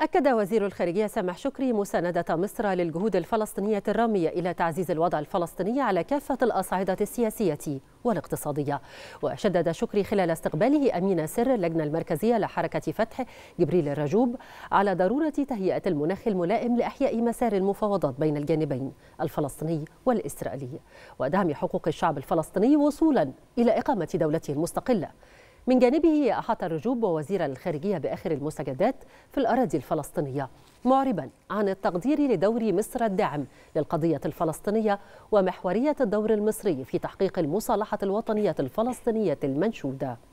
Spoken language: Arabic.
أكد وزير الخارجية سامح شكري مساندة مصر للجهود الفلسطينية الرامية إلى تعزيز الوضع الفلسطيني على كافة الأصعدة السياسية والاقتصادية وشدد شكري خلال استقباله أمين سر اللجنة المركزية لحركة فتح جبريل الرجوب على ضرورة تهيئة المناخ الملائم لإحياء مسار المفاوضات بين الجانبين الفلسطيني والإسرائيلي ودعم حقوق الشعب الفلسطيني وصولا إلى إقامة دولته المستقلة من جانبه أحاط الرجوب وزير الخارجية بآخر المستجدات في الأراضي الفلسطينية معربا عن التقدير لدور مصر الداعم للقضية الفلسطينية ومحورية الدور المصري في تحقيق المصالحة الوطنية الفلسطينية المنشودة